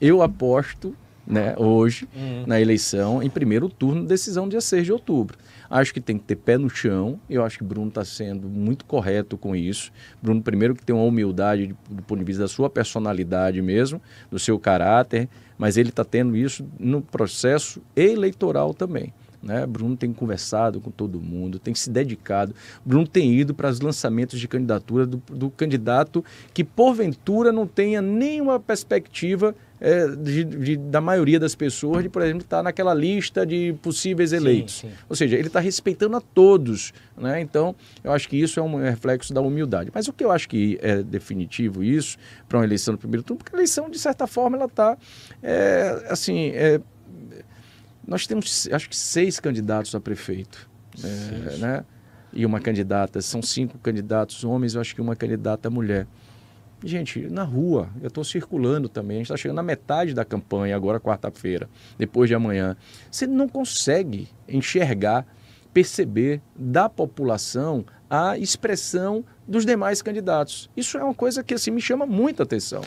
Eu aposto né, hoje, uhum. na eleição, em primeiro turno, decisão dia 6 de outubro. Acho que tem que ter pé no chão, eu acho que Bruno está sendo muito correto com isso. Bruno, primeiro, que tem uma humildade do ponto de vista da sua personalidade mesmo, do seu caráter, mas ele está tendo isso no processo eleitoral também. Né? Bruno tem conversado com todo mundo, tem se dedicado. Bruno tem ido para os lançamentos de candidatura do, do candidato que, porventura, não tenha nenhuma perspectiva é, de, de, da maioria das pessoas de, por exemplo, estar tá naquela lista de possíveis eleitos. Sim, sim. Ou seja, ele está respeitando a todos. Né? Então, eu acho que isso é um reflexo da humildade. Mas o que eu acho que é definitivo isso para uma eleição no primeiro turno, porque a eleição, de certa forma, ela está, é, eh, assim, é, nós temos, acho que, seis candidatos a prefeito. É, né? E uma candidata. São cinco candidatos homens, eu acho que uma candidata mulher. Gente, na rua, eu estou circulando também. A gente está chegando na metade da campanha, agora quarta-feira, depois de amanhã. Você não consegue enxergar, perceber da população a expressão dos demais candidatos. Isso é uma coisa que assim, me chama muita atenção.